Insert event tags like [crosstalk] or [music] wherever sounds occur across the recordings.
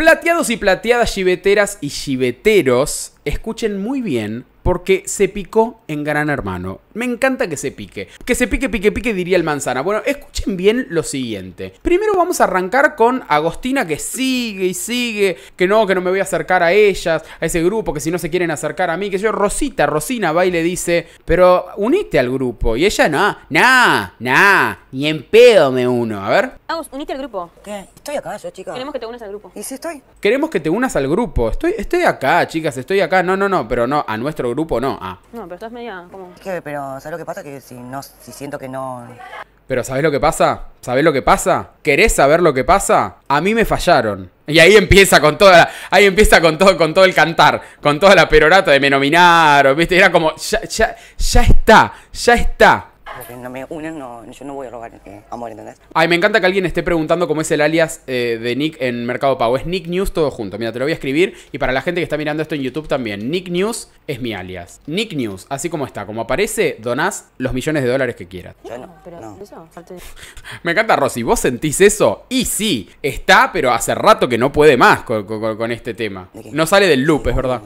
Plateados y plateadas, chiveteras y chiveteros, escuchen muy bien porque se picó en Gran Hermano. Me encanta que se pique. Que se pique, pique, pique, diría el manzana. Bueno, escuchen bien lo siguiente. Primero vamos a arrancar con Agostina que sigue y sigue, que no, que no me voy a acercar a ellas, a ese grupo, que si no se quieren acercar a mí, que yo, Rosita, Rosina va y le dice, pero unite al grupo. Y ella, no, no, no, Y en pedo me uno. A ver. Vamos, unite al grupo. ¿Qué? Estoy acá yo, chica. Queremos que te unas al grupo. ¿Y si estoy? Queremos que te unas al grupo. Estoy, estoy acá, chicas, estoy acá no, no, no, pero no, a nuestro grupo no. Ah. No, pero estás media como... pero, ¿sabes lo que pasa? Que si, no, si siento que no... Pero ¿sabés lo que pasa? ¿Sabés lo que pasa? ¿Querés saber lo que pasa? A mí me fallaron. Y ahí empieza con toda ahí empieza con todo, con todo el cantar, con toda la perorata de me nominaron, ¿viste? Era como, ya, ya, ya está, ya está no me unen, yo no voy a robar eh, amor, Ay, me encanta que alguien esté preguntando cómo es el alias eh, de Nick en Mercado Pago. Es Nick News todo junto. Mira, te lo voy a escribir. Y para la gente que está mirando esto en YouTube también, Nick News es mi alias. Nick News, así como está, como aparece, donás los millones de dólares que quieras. pero [laughs] me encanta, Rosy. ¿Vos sentís eso? Y sí, está, pero hace rato que no puede más con, este tema. No sale del loop, es verdad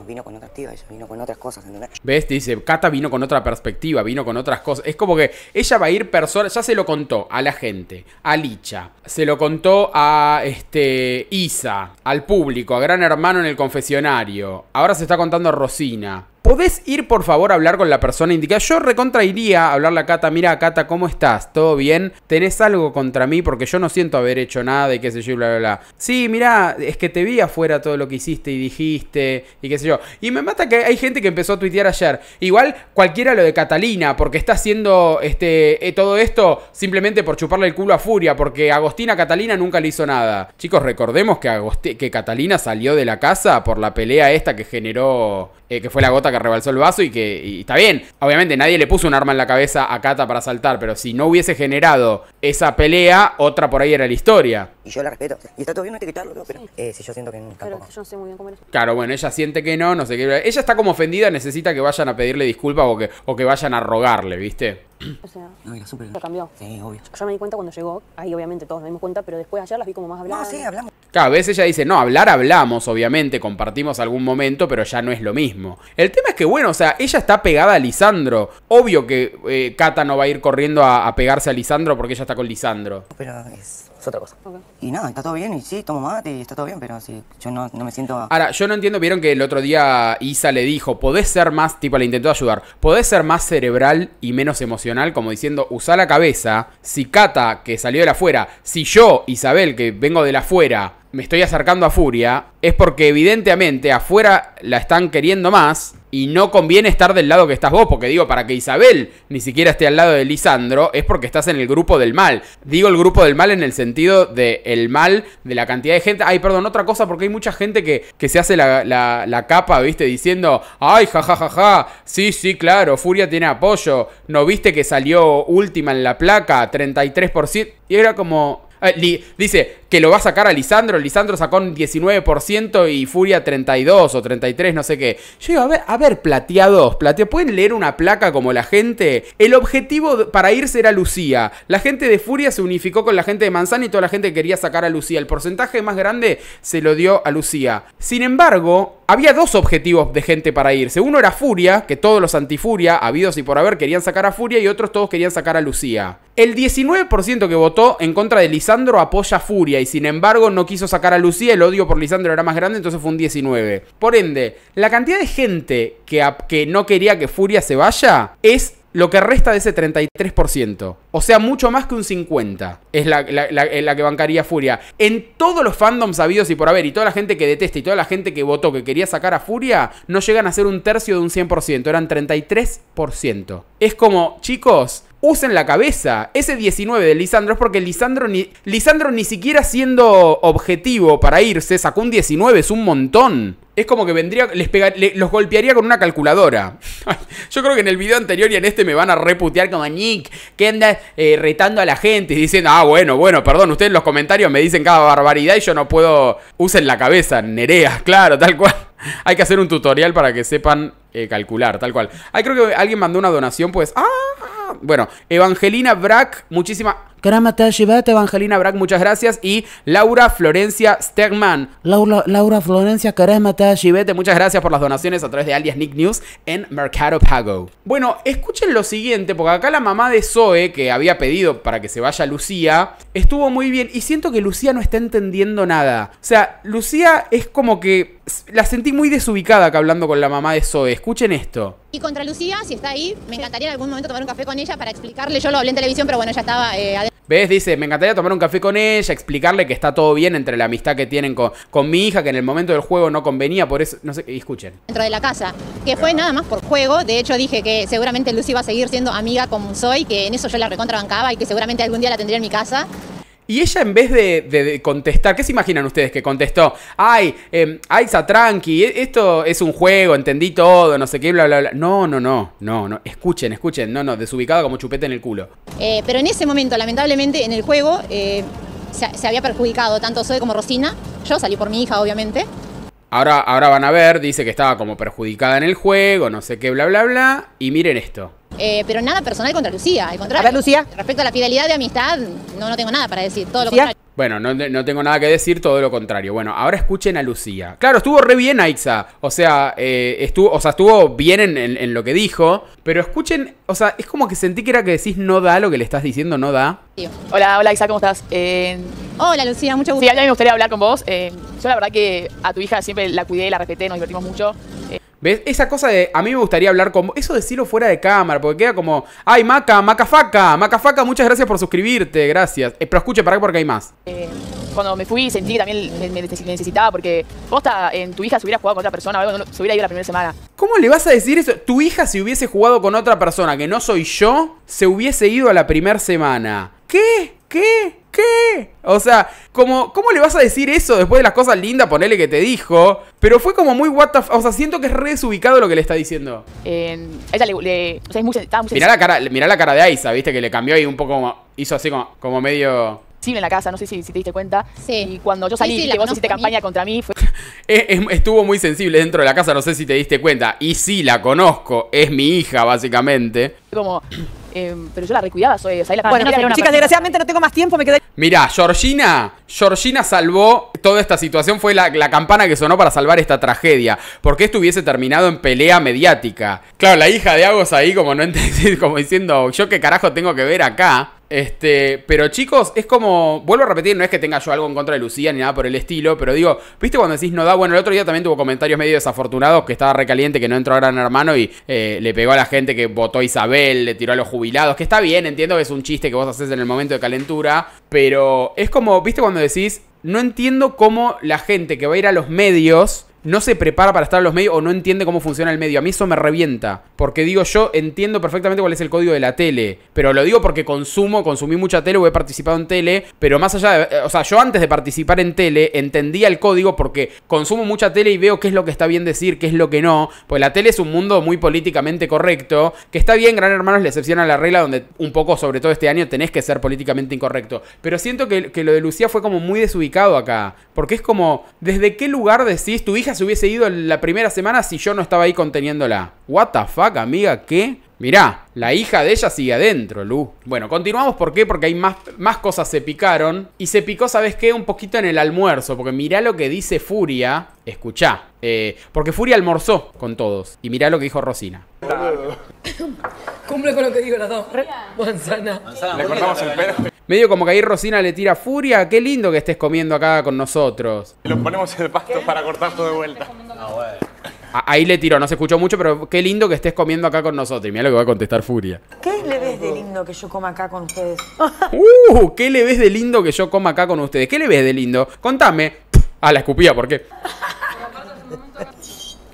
con otras cosas, ¿Ves? dice, Cata vino con otra perspectiva, vino con otras cosas. Es como que ella va a ir persona, ya se lo contó a la gente, a Licha, se lo contó a este Isa, al público, a Gran Hermano en el confesionario. Ahora se está contando a Rosina. ¿Podés ir por favor a hablar con la persona indicada? Yo recontrairía a hablarle a Cata, mira Cata, ¿cómo estás? ¿Todo bien? ¿Tenés algo contra mí? Porque yo no siento haber hecho nada y qué sé yo, bla, bla, bla. Sí, mira, es que te vi afuera todo lo que hiciste y dijiste y qué sé yo. Y me mata que hay gente que empezó a tuitear ayer. Igual cualquiera lo de Catalina, porque está haciendo este, eh, todo esto simplemente por chuparle el culo a Furia, porque Agostina Catalina nunca le hizo nada. Chicos, recordemos que, que Catalina salió de la casa por la pelea esta que generó eh, que fue la gota que rebalsó el vaso y que está bien. Obviamente nadie le puso un arma en la cabeza a Kata para saltar, pero si no hubiese generado esa pelea, otra por ahí era la historia y yo la respeto. y está todo bien no etiquetarlo, ¿no? pero eh, si yo siento que no, yo sé muy bien cómo Claro, bueno, ella siente que no, no sé qué. Ella está como ofendida, necesita que vayan a pedirle disculpas o que, o que vayan a rogarle, ¿viste? O sea, no, era cambió. Sí, obvio. Yo me di cuenta cuando llegó, ahí obviamente todos nos dimos cuenta, pero después allá las vi como más habladas. No, sí, hablamos. Cada vez ella dice, no, hablar hablamos, obviamente, compartimos algún momento, pero ya no es lo mismo. El tema es que, bueno, o sea, ella está pegada a Lisandro. Obvio que eh, Cata no va a ir corriendo a, pegarse a Lisandro porque ella está con Lisandro. Pero es otra cosa. Y nada, está todo bien, y sí, tomo mate y está todo bien, pero si yo no, no me siento... Ahora, yo no entiendo, vieron que el otro día Isa le dijo, podés ser más, tipo, le intentó ayudar, podés ser más cerebral y menos emocional, como diciendo, usa la cabeza, si Cata, que salió de la fuera, si yo, Isabel, que vengo de la fuera, me estoy acercando a Furia, es porque evidentemente afuera la están queriendo más y no conviene estar del lado que estás vos, porque digo, para que Isabel ni siquiera esté al lado de Lisandro, es porque estás en el grupo del mal. Digo el grupo del mal en el sentido del mal, de la cantidad de gente. Ay, perdón, otra cosa, porque hay mucha gente que, que se hace la, capa, ¿viste? Diciendo, ay, jajajaja, sí, sí, claro, Furia tiene apoyo. ¿No viste que salió última en la placa? 33%. Y era como, eh, dice que lo va a sacar a Lisandro. Lisandro sacó un 19% y Furia 32 o 33, no sé qué. Yo digo, a ver, a ver, plateados, ¿Pueden leer una placa como la gente? El objetivo para irse era Lucía. La gente de Furia se unificó con la gente de Manzana y toda la gente quería sacar a Lucía. El porcentaje más grande se lo dio a Lucía. Sin embargo, había dos objetivos de gente para irse. Uno era Furia, que todos los antifuria, habidos y por haber, querían sacar a Furia y otros todos querían sacar a Lucía. El 19% que votó en contra de Lisandro apoya a Furia y sin embargo no quiso sacar a Lucía, el odio por Lisandro era más grande, entonces fue un 19. Por ende, la cantidad de gente que, que no quería que Furia se vaya es lo que resta de ese 33%. O sea, mucho más que un 50% es eh, la, que bancaría Furia. En todos los fandoms habidos y por haber, y toda la gente que detesta y toda la gente que votó que quería sacar a Furia, no llegan a ser un tercio de un 100%, eran 33%. Es como, chicos, usen la cabeza. Ese 19 de Lisandro es porque Lisandro ni, Lisandro ni siquiera siendo objetivo para irse, sacó un 19, es un montón. Es como que vendría, les los golpearía con una calculadora. [laughs] yo creo que en el video anterior y en este me van a reputear como Nick, que anda eh, retando a la gente y diciendo, ah, bueno, bueno, perdón, ustedes en los comentarios me dicen cada barbaridad y yo no puedo. Usen la cabeza, Nerea, [laughs] claro, tal cual. Hay que hacer un tutorial para que sepan eh, calcular, tal cual. Ay, creo que alguien mandó una donación, pues. ¡Ah! Bueno, Evangelina Brack, muchísimas Karamata Shivata Evangelina Brack, muchas gracias. Y Laura Florencia Stegman. Laura, Laura Florencia Karamata Shivete, muchas gracias por las donaciones a través de Alias Nick News en Mercado Pago. Bueno, escuchen lo siguiente, porque acá la mamá de Zoe, que había pedido para que se vaya Lucía, estuvo muy bien. Y siento que Lucía no está entendiendo nada. O sea, Lucía es como que la sentí muy desubicada acá hablando con la mamá de Zoe. Escuchen esto. Y contra Lucía, si está ahí, me encantaría en algún momento tomar un café con ella para explicarle. Yo lo hablé en televisión, pero bueno, ya estaba adentro eh, ¿Ves? Dice, me encantaría tomar un café con ella, explicarle que está todo bien entre la amistad que tienen con, mi hija, que en el momento del juego no convenía, por eso, no sé, escuchen. Dentro de la casa, que fue nada más por juego, de hecho dije que seguramente Lucy va a seguir siendo amiga como soy, que en eso yo la recontrabancaba y que seguramente algún día la tendría en mi casa. Y ella en vez de, contestar, ¿qué se imaginan ustedes que contestó? Ay, em, ay, satranqui, tranqui, e, esto es un juego, entendí todo, no sé qué, bla, bla, bla. No, no, no, no, no, escuchen, escuchen, no, no, desubicado como chupete en el culo. Eh, pero en ese momento, lamentablemente, en el juego eh, se, había perjudicado tanto Zoe como Rosina. Yo salí por mi hija, obviamente. Ahora, ahora van a ver, dice que estaba como perjudicada en el juego, no sé qué, bla, bla, bla. Y miren esto. Eh, pero nada personal contra Lucía, al contrario. A Lucía. Respecto a la fidelidad de amistad, no, no tengo nada para decir, todo lo contrario. Bueno, no, tengo nada que decir, todo lo contrario. Bueno, ahora escuchen a Lucía. Claro, estuvo re bien Aixa. O sea, eh, estuvo, o sea, estuvo bien en, lo que dijo. Pero escuchen, o sea, es como que sentí que era que decís no da lo que le estás diciendo, no da. Hola, hola Aixa, ¿cómo estás? Eh, hola Lucía, mucho gusto. Sí, a mí me gustaría hablar con vos. yo la verdad que a tu hija siempre la cuidé, la respeté, nos divertimos mucho. ¿Ves? Esa cosa de a mí me gustaría hablar con Eso decirlo fuera de cámara, porque queda como, ay, Maca, Maca Faca, Maca Faca, muchas gracias por suscribirte, gracias. Eh, pero escuche, para porque hay más. Eh, cuando me fui sentí también me, necesitaba, porque posta, en tu hija se hubiera jugado con otra persona, o se hubiera ido la primera semana. ¿Cómo le vas a decir eso? Tu hija si hubiese jugado con otra persona que no soy yo, se hubiese ido a la primera semana. ¿Qué? ¿Qué? ¿Qué? O sea, como, ¿cómo le vas a decir eso después de las cosas lindas, Ponele que te dijo? Pero fue como muy what O sea, siento que es re desubicado lo que le está diciendo. ella le, o sea, es muy, estaba muy mirá la, cara, mirá la cara de Aiza, viste, que le cambió ahí un poco hizo así como, como medio en la casa, no sé si, te diste cuenta. Sí. Y cuando yo salí y hiciste campaña contra mí, [laughs] estuvo muy sensible dentro de la casa, no sé si te diste cuenta. Y sí, la conozco, es mi hija, básicamente. Como, Em, pero yo la recuidaba, soy ah, chicas, desgraciadamente no tengo más tiempo, me quedé. Mirá, Georgina, Georgina salvó toda esta situación, fue la, campana que sonó para salvar esta tragedia. Porque esto hubiese terminado en pelea mediática. Claro, la hija de Agos ahí, como no entendí, [laughs] como diciendo, yo qué carajo tengo que ver acá. Este, pero chicos, es como, vuelvo a repetir, no es que tenga yo algo en contra de Lucía ni nada por el estilo, pero digo, viste cuando decís no da, bueno, el otro día también tuvo comentarios medio desafortunados que estaba recaliente, que no entró Gran Hermano y eh, le pegó a la gente que votó a Isabel, le tiró a los jubilados que está bien, entiendo que es un chiste que vos haces en el momento de calentura, pero es como, viste cuando decís, no entiendo cómo la gente que va a ir a los medios no se prepara para estar en los medios o no entiende cómo funciona el medio. A mí eso me revienta. Porque digo, yo entiendo perfectamente cuál es el código de la tele. Pero lo digo porque consumo, consumí mucha tele o he participado en tele. Pero más allá de. Eh, o sea, yo antes de participar en tele entendía el código porque consumo mucha tele y veo qué es lo que está bien decir, qué es lo que no. Pues la tele es un mundo muy políticamente correcto. Que está bien, Gran hermanos, le la la regla, donde un poco, sobre todo este año, tenés que ser políticamente incorrecto. Pero siento que, que lo de Lucía fue como muy desubicado acá. Porque es como, ¿desde qué lugar decís tu hija se hubiese ido la primera semana si yo no estaba ahí conteniéndola. What the fuck, amiga, ¿qué? Mirá, la hija de ella sigue adentro, Lu. Bueno, continuamos, ¿por qué? Porque hay más, más cosas se picaron. Y se picó, ¿sabes qué? Un poquito en el almuerzo, porque mirá lo que dice Furia. Escuchá, eh, porque Furia almorzó con todos. Y mirá lo que dijo Rosina. Cumple con lo que digo las dos. Manzana. Le cortamos el pelo. Medio como que ahí Rosina le tira furia. Qué lindo que estés comiendo acá con nosotros. Lo ponemos en el pasto para cortar todo de vuelta. Ahí le tiró, no se escuchó mucho, pero qué lindo que estés comiendo acá con nosotros. Y mira lo que va a contestar Furia. ¿Qué le ves de lindo que yo coma acá con ustedes? [laughs] ¡Uh! ¿Qué le ves de lindo que yo coma acá con ustedes? ¿Qué le ves de lindo? Contame. A ah, la escupía, ¿por qué?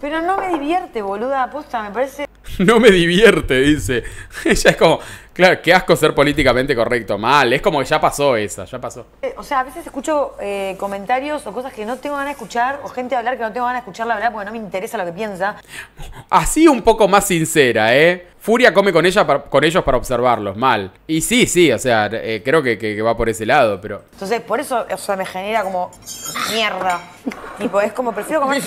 Pero no me divierte, boluda, aposta, me parece [laughs] no me divierte, dice. [laughs] Ella es como, claro, qué asco ser políticamente correcto, mal, es como que ya pasó esa, ya pasó. Eh, o sea, a veces escucho eh, comentarios o cosas que no tengo ganas de escuchar, o gente hablar que no tengo ganas de escuchar la verdad porque no me interesa lo que piensa. Así un poco más sincera, ¿eh? Furia come con, ella con ellos para observarlos, mal. Y sí, sí, o sea, eh, creo que, va por ese lado, pero... Entonces, por eso, o sea, me genera como mierda. tipo, es como, prefiero comer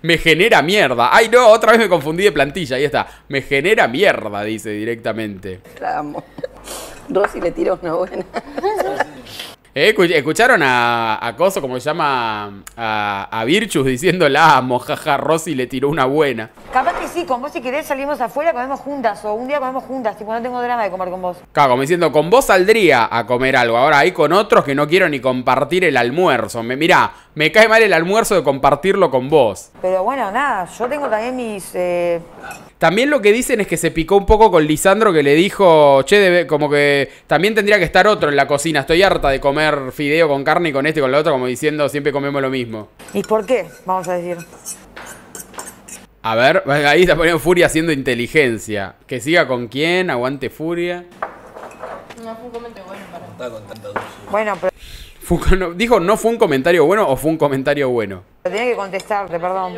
Me genera mierda. Ay, no, otra vez me confundí de plantilla, ahí está. Me genera mierda, dice directamente. La amo. Rosy le tiró una buena. [laughs] Eh, ¿Escucharon a, Coso, como se llama, a, a Virchus diciendo la amo, ah, jaja, le tiró una buena? Capaz que sí, con vos si querés salimos afuera, comemos juntas, o un día comemos juntas, tipo no tengo drama de comer con vos. Cago, me diciendo, con vos saldría a comer algo, ahora hay con otros que no quiero ni compartir el almuerzo. Me, mirá, me cae mal el almuerzo de compartirlo con vos. Pero bueno, nada, yo tengo también mis... Eh, también lo que dicen es que se picó un poco con Lisandro que le dijo, che, como que también tendría que estar otro en la cocina. Estoy harta de comer fideo con carne y con este y con la otra como diciendo siempre comemos lo mismo. ¿Y por qué? Vamos a decir. A ver, [laughs] ahí está poniendo Furia haciendo inteligencia. Que siga con quién, aguante Furia. No, fue un bueno para. Está dulce. Bueno, pero. [laughs] dijo, no fue un comentario bueno o fue un comentario bueno. Tenía que contestarte, perdón.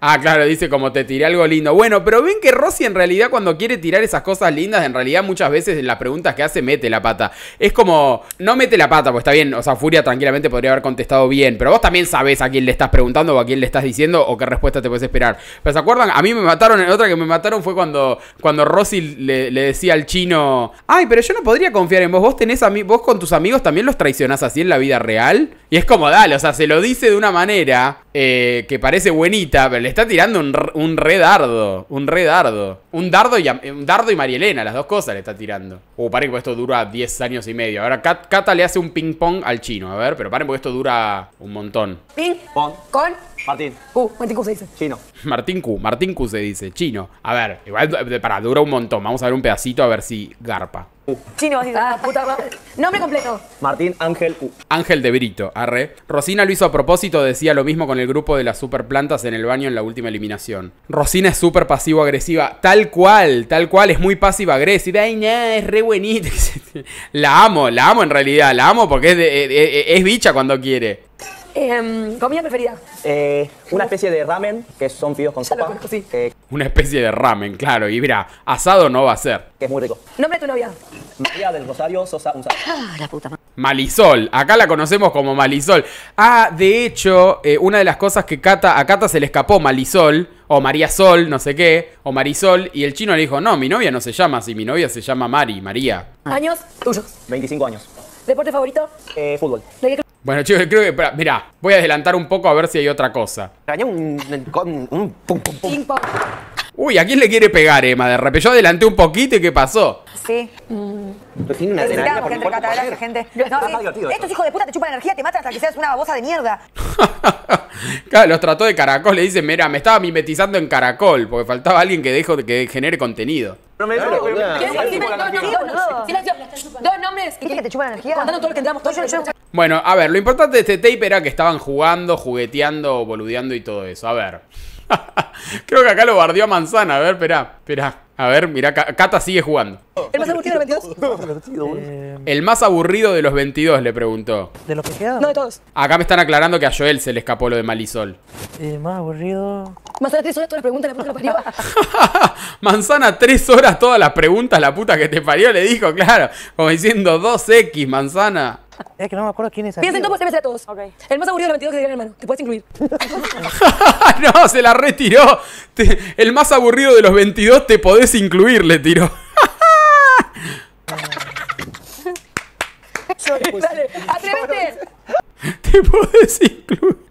Ah, claro, dice como te tiré algo lindo. Bueno, pero ven que Rossi en realidad cuando quiere tirar esas cosas lindas, en realidad muchas veces en las preguntas que hace mete la pata. Es como, no mete la pata, pues está bien, o sea, Furia tranquilamente podría haber contestado bien, pero vos también sabés a quién le estás preguntando o a quién le estás diciendo o qué respuesta te puedes esperar. Pero ¿se acuerdan? A mí me mataron, otra que me mataron fue cuando, cuando Rossi le, decía al chino, ay, pero yo no podría confiar en vos, vos tenés a mí, vos con tus amigos también los traicionás así en la vida real? Y es como, dale, o sea, se lo dice de una manera eh, que parece buenita, pero le está tirando un, un redardo. Un redardo. Un dardo y, eh, un dardo y Marielena, las dos cosas le está tirando. Uh, paren, porque esto dura 10 años y medio. Ahora Cata le hace un ping-pong al chino, a ver, pero paren, porque esto dura un montón. Ping-pong. Con Martín. Q, Martín Q se dice. Chino. [laughs] Martín Q, Martín Q se dice, chino. A ver, igual, eh, para, dura un montón. Vamos a ver un pedacito a ver si garpa. Chino, ah. Ah, Nombre completo. Martín Ángel U. Ángel de Brito, arre. Rosina lo hizo a propósito, decía lo mismo con el grupo de las superplantas en el baño en la última eliminación. Rosina es súper pasivo-agresiva, tal cual, tal cual, es muy pasiva-agresiva. Ay, nada, es re buenita. [laughs] la amo, la amo en realidad, la amo porque es eh, eh, eh, bicha cuando quiere. Em, ¿Comida preferida? Eh, una especie de ramen, que son fideos con sopa. Una especie de ramen, claro. Y mira, asado no va a ser. que es muy rico. Nombre de tu novia. María del Rosario Sosa Unzal. Ah, la puta Malisol, acá la conocemos como Malisol. Ah, de hecho, eh, una de las cosas que Cata, a Cata se le escapó Malisol, o María Sol, no sé qué, o Marisol, y el chino le dijo, no, mi novia no se llama así, mi novia se llama Mari, María. ¿Años? Tuyos. 25 años. ¿Deporte favorito? Eh, fútbol. Bueno, chicos, creo que. mira mirá, voy a adelantar un poco a ver si hay otra cosa. Uy, ¿a quién le quiere pegar, Emma? De repente yo adelanté un poquito y ¿qué pasó? Sí. Mm. Pero tiene una No, Estos hijos de puta te chupan energía, te matan hasta que seas una babosa de mierda. [laughs] claro, los trató de caracol. Le dicen, mira, me estaba mimetizando en caracol porque faltaba alguien que, dejo, que genere contenido. No me digas. Dos nombres. que te chupa energía? Contando todo lo que entramos. Bueno, a ver, lo importante de este tape era que estaban jugando, jugueteando, boludeando y todo eso. A ver. [laughs] Creo que acá lo bardió a Manzana. A ver, espera, espera. A ver, mira, Cata sigue jugando. ¿El más aburrido de los 22? [laughs] Eh, El más aburrido de los 22, le preguntó. ¿De los que quedan? No, de todos. Acá me están aclarando que a Joel se le escapó lo de Malisol. El eh, más aburrido... Manzana, tres horas todas las preguntas, la puta que te parió. [laughs] manzana, tres horas todas las preguntas, la puta que te parió, le dijo, claro. Como diciendo, 2X, manzana. Es que no me acuerdo quién es. Piensen en todos, debe a todos. Okay. El más aburrido de los 22 que tiene hermano. Te puedes incluir. [laughs] no, se la retiró. el más aburrido de los 22 te podés incluir, le tiró. Dale, atrévete. Te podés incluir.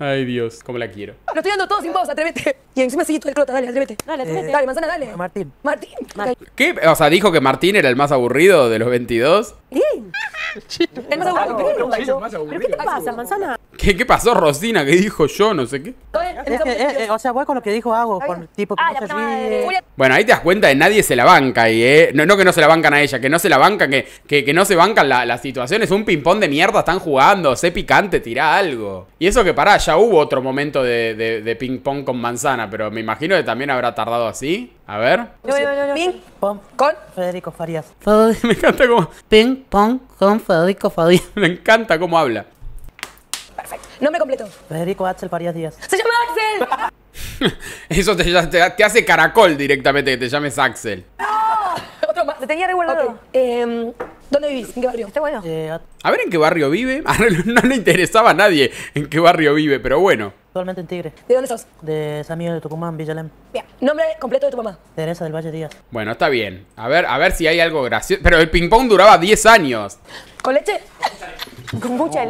Ay, Dios, cómo la quiero. Lo estoy dando todo sin vos, atrévete. Y encima sigue tú el clota, dale, atrévete. Dale, atrévete. Eh, dale, manzana, dale. Martín. Martín. Martín. ¿Qué? O sea, dijo que Martín era el más aburrido de los 22. Sí qué ¿Qué, pasó, Rosina? ¿Qué dijo yo? No sé qué. Eh, eh, o sea, voy con lo que dijo Hago, con tipo que ah, Bueno, ahí te das cuenta de nadie se la banca y ¿eh? No, que no se la bancan a ella, que no se la bancan, que, que, no se bancan la, las situaciones. Un ping-pong de mierda están jugando, sé picante, tira algo. Y eso que pará, ya hubo otro momento de ping-pong con manzana, pero me imagino que también habrá tardado así. A ver. Ping pong con Federico Farías. Me encanta cómo. Ping pong con Federico Farías. [laughs] Me encanta cómo habla. Perfecto. Nombre completo. Federico Axel Farías Díaz. ¡Se llama Axel! [laughs] Eso te, te, hace caracol directamente que te llames Axel. ¡No! Otro más. Te tenía regulado. Eh, em, ¿Dónde vivís? ¿En qué barrio? Está bueno. Eh, a ver en qué barrio vive. [laughs] no le interesaba a nadie en qué barrio vive, pero bueno en Tigre. ¿De dónde sos? De San Miguel de Tucumán, Villalem. Bien. Nombre completo de tu mamá. Teresa del Valle Díaz. Bueno, está bien. A ver, a ver si hay algo gracioso. Pero el ping-pong duraba 10 años. ¿Con leche? Con mucha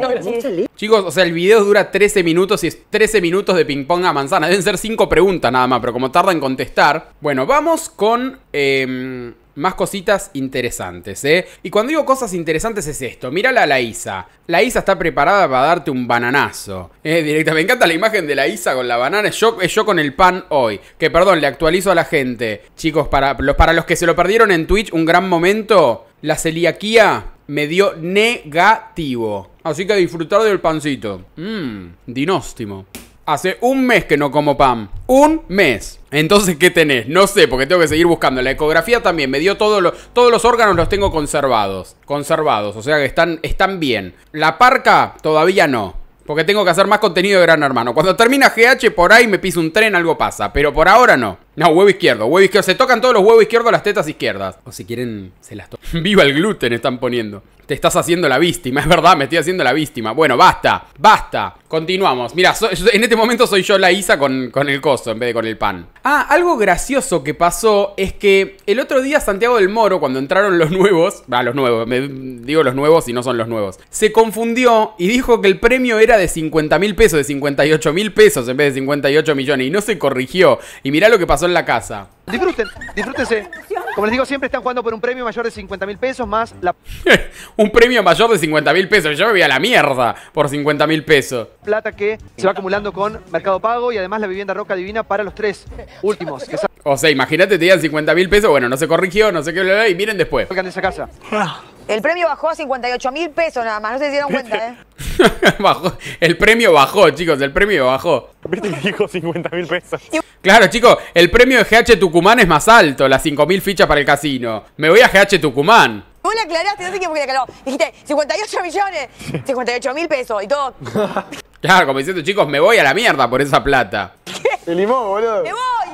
Chicos, o sea, el video dura 13 minutos y es 13 minutos de ping-pong a manzana. Deben ser 5 preguntas nada más, pero como tarda en contestar. Bueno, vamos con. Em, más cositas interesantes, ¿eh? Y cuando digo cosas interesantes es esto, mírala a la Isa. La Isa está preparada para darte un bananazo. Eh, directa, me encanta la imagen de la Isa con la banana, es yo, yo con el pan hoy. Que perdón, le actualizo a la gente. Chicos, para los, para los que se lo perdieron en Twitch, un gran momento, la celiaquía me dio negativo. Así que disfrutar del pancito. Mmm, dinóstimo. Hace un mes que no como pan. Un mes. Entonces, ¿qué tenés? No sé, porque tengo que seguir buscando. La ecografía también. Me dio todo los, todos los órganos, los tengo conservados. Conservados, o sea que están, están bien. La parca, todavía no. Porque tengo que hacer más contenido de Gran Hermano. Cuando termina GH por ahí me piso un tren, algo pasa. Pero por ahora no. No, huevo izquierdo, huevo izquierdo. Se tocan todos los huevos izquierdos las tetas izquierdas. O si quieren, se las tocan. [laughs] Viva el gluten, están poniendo. Te estás haciendo la víctima, [laughs] es verdad, me estoy haciendo la víctima. Bueno, basta, basta. Continuamos. Mira, en este momento soy yo la Isa con, con el coso en vez de con el pan. Ah, algo gracioso que pasó es que el otro día Santiago del Moro, cuando entraron los nuevos, ah, [laughs] los nuevos, me, digo los nuevos y no son los nuevos, se confundió y dijo que el premio era de 50 mil pesos, de 58 mil pesos en vez de 58 millones y no se corrigió. Y mirá lo que pasó la casa. Disfruten, disfrútense. Como les digo, siempre están jugando por un premio mayor de 50 mil pesos más la... [laughs] un premio mayor de 50 mil pesos. Yo me voy a la mierda por 50 mil pesos. Plata que se va acumulando con Mercado Pago y además la vivienda Roca Divina para los tres últimos. o sea, imagínate, te dan 50 mil pesos. Bueno, no se corrigió, no sé qué, le y miren después. esa casa. Ah. El premio bajó a 58 mil pesos nada más, no se dieron cuenta, ¿eh? [laughs] bajó. El premio bajó, chicos, el premio bajó. ¿Viste que dijo 50 mil pesos? Claro, chicos, el premio de GH Tucumán es más alto, las 5 mil fichas para el casino. Me voy a GH Tucumán. Vos le aclaraste, no sé qué? fue que aclaró. Dijiste, 58 millones, 58 mil pesos y todo. [laughs] claro, como diciendo, chicos, me voy a la mierda por esa plata. ¿Qué? El limón, boludo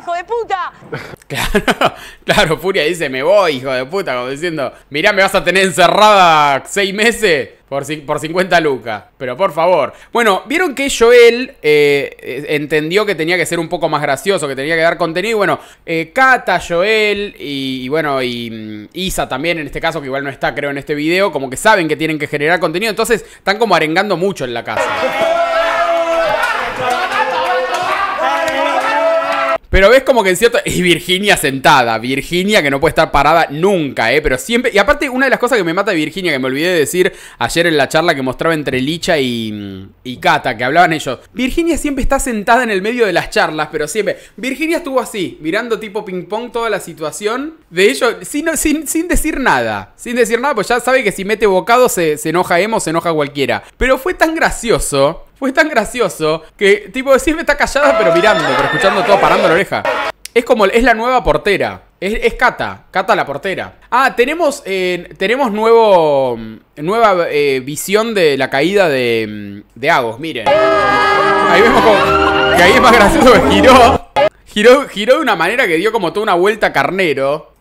hijo de puta. [laughs] Claro, claro, Furia dice, me voy, hijo de puta, como diciendo, mirá, me vas a tener encerrada seis meses por, por 50 lucas. Pero por favor. Bueno, vieron que Joel eh, e-, entendió que tenía que ser un poco más gracioso, que tenía que dar contenido. Y bueno, eh, Kata, Joel y, y bueno, y mm, Isa también, en este caso, que igual no está, creo, en este video, como que saben que tienen que generar contenido. Entonces, están como arengando mucho en la casa. Pero ves como que en cierto. Y Virginia sentada. Virginia que no puede estar parada nunca, ¿eh? Pero siempre. Y aparte, una de las cosas que me mata Virginia, que me olvidé de decir ayer en la charla que mostraba entre Licha y, y Cata, que hablaban ellos. Virginia siempre está sentada en el medio de las charlas, pero siempre. Virginia estuvo así, mirando tipo ping-pong toda la situación. De ellos, sin, sin, sin, decir nada. Sin decir nada, pues ya sabe que si mete bocado se, se enoja Emo, se enoja cualquiera. Pero fue tan gracioso fue tan gracioso que, tipo, decirme está callada pero mirando, pero escuchando todo, parando la oreja. Es como, es la nueva portera. Es, Cata, Cata la portera. Ah, tenemos, eh, tenemos nuevo, nueva eh, visión de la caída de, mm, de Agos, miren. Ahí vemos como, que ahí es más gracioso que giró. giró. Giró de una manera que dio como toda una vuelta carnero.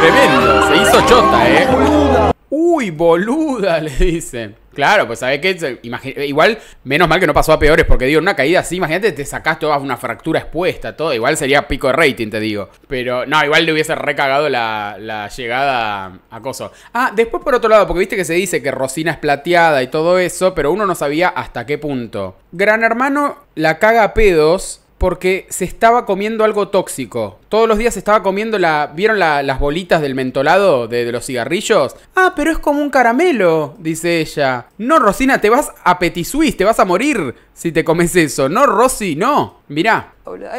Tremendo, se hizo chota, eh. Uy, boluda, [laughs] le dicen. Claro, pues sabes que igual, menos mal que no pasó a peores, porque digo, una caída así, imagínate, te sacás todas una fractura expuesta, todo, igual sería pico de rating, te digo. Pero no, igual le hubiese recagado la, llegada a Coso. Ah, después por otro lado, porque viste que se dice que Rosina es plateada y todo eso, pero uno no sabía hasta qué punto. Gran Hermano la caga a pedos porque se estaba comiendo algo tóxico todos los días estaba comiendo la. ¿Vieron las bolitas del mentolado de, los cigarrillos? Ah, pero es como un caramelo, dice ella. No, Rosina, te vas a Petit te vas a morir si te comes eso. No, Rosy, no. Mirá.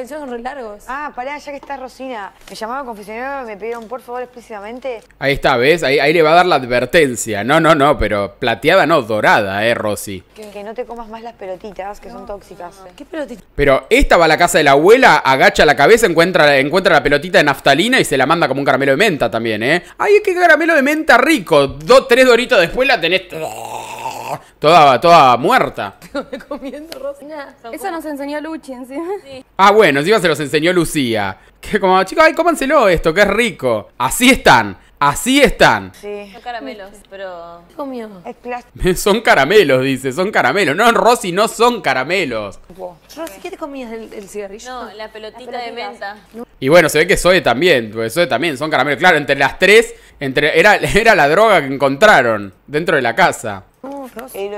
son re largos. Ah, pará, ya que está Rosina. Me llamaba confesionario me pidieron por favor explícitamente. Ahí está, ¿ves? Ahí, ahí, le va a dar la advertencia. No, no, no, pero plateada no, dorada, ¿eh, Rosy? Que, no te comas más las pelotitas, que son tóxicas. ¿Qué pelotitas? Pero esta va a la casa de la abuela, agacha la cabeza, encuentra, encuentra la pelotita de naftalina y se la manda como un caramelo de menta también, ¿eh? Ay, qué caramelo de menta rico. Dos, tres doritos después la tenés toda, toda muerta. [laughs] comiendo Eso nos enseñó Luchi encima. Ah, bueno, encima se los enseñó Lucía. Que como, chicos, ay, cómanselo esto, que es rico. Así están. Así están. Sí. Son caramelos, pero. comió? [laughs] son caramelos, dice, son caramelos. No, Rosy, no son caramelos. Rosy, ¿qué te comías el, cigarrillo? No, la pelotita, de menta. Y bueno, se ve que Zoe también, pues Zoe también son caramelos. Claro, entre las tres, entre, [laughs] era, la droga que encontraron dentro de la casa. No, Rosy.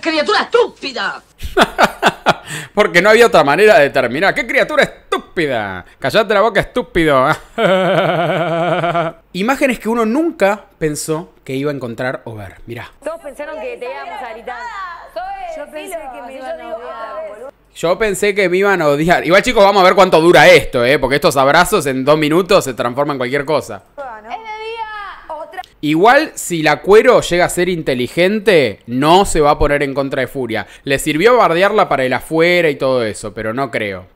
criatura estúpida! [laughs] Porque no había otra manera de terminar. ¡Qué criatura estúpida! ¡Callate la boca, estúpido! [laughs] Imágenes que uno nunca pensó que iba a encontrar o ver. Mirá. Todos pensaron que te íbamos a gritar. Yo pensé que me iban a odiar, Igual, chicos, vamos a ver cuánto dura esto, ¿eh? Porque estos abrazos en dos minutos se transforman en cualquier cosa. Igual si la Cuero llega a ser inteligente, no se va a poner en contra de Furia. Le sirvió bardearla para el afuera y todo eso, pero no creo.